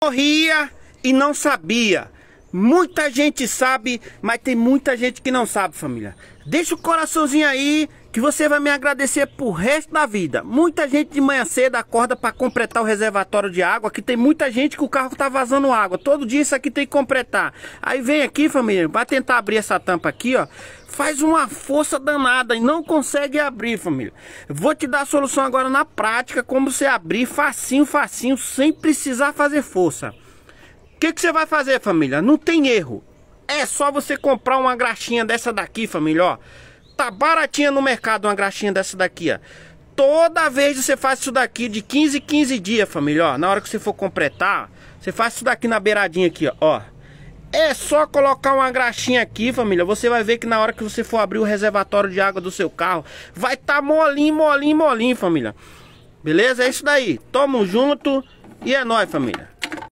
corria e não sabia. Muita gente sabe, mas tem muita gente que não sabe, família. Deixa o coraçãozinho aí que você vai me agradecer pro resto da vida. Muita gente de manhã cedo acorda para completar o reservatório de água, que tem muita gente que o carro tá vazando água. Todo dia isso aqui tem que completar. Aí vem aqui, família, Vai tentar abrir essa tampa aqui, ó. Faz uma força danada e não consegue abrir, família. Vou te dar a solução agora na prática, como você abrir facinho, facinho, sem precisar fazer força. O que, que você vai fazer, família? Não tem erro. É só você comprar uma graxinha dessa daqui, família, ó. Tá baratinha no mercado uma graxinha dessa daqui, ó. Toda vez você faz isso daqui de 15 15 dias, família, ó. Na hora que você for completar, você faz isso daqui na beiradinha aqui, ó. É só colocar uma graxinha aqui, família. Você vai ver que na hora que você for abrir o reservatório de água do seu carro, vai estar tá molinho, molinho, molinho, família. Beleza? É isso daí. Tamo junto e é nóis, família.